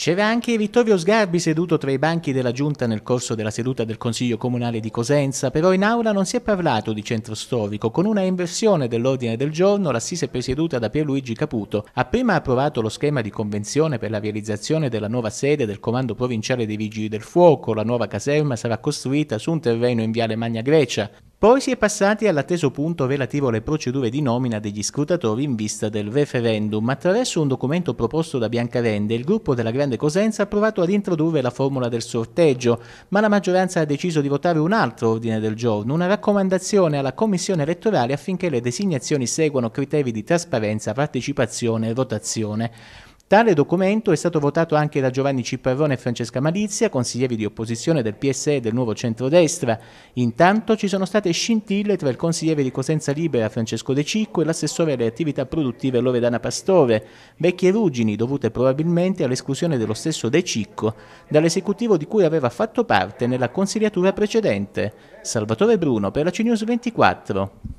C'era anche Vittorio Sgarbi seduto tra i banchi della giunta nel corso della seduta del Consiglio Comunale di Cosenza, però in aula non si è parlato di centro storico, con una inversione dell'ordine del giorno l'assise presieduta da Pierluigi Caputo ha prima approvato lo schema di convenzione per la realizzazione della nuova sede del Comando Provinciale dei Vigili del Fuoco, la nuova caserma sarà costruita su un terreno in Viale Magna Grecia, poi si è passati all'atteso punto relativo alle procedure di nomina degli scrutatori in vista del referendum. Attraverso un documento proposto da Biancarende, il gruppo della Grande Cosenza ha provato ad introdurre la formula del sorteggio, ma la maggioranza ha deciso di votare un altro ordine del giorno, una raccomandazione alla Commissione elettorale affinché le designazioni seguano criteri di trasparenza, partecipazione e votazione. Tale documento è stato votato anche da Giovanni Cipparrone e Francesca Malizia, consiglieri di opposizione del PSE e del nuovo centrodestra. Intanto ci sono state scintille tra il consigliere di Cosenza Libera Francesco De Cicco e l'assessore alle attività produttive Loredana Pastore, vecchie ruggini dovute probabilmente all'esclusione dello stesso De Cicco dall'esecutivo di cui aveva fatto parte nella consigliatura precedente. Salvatore Bruno per la CNews 24.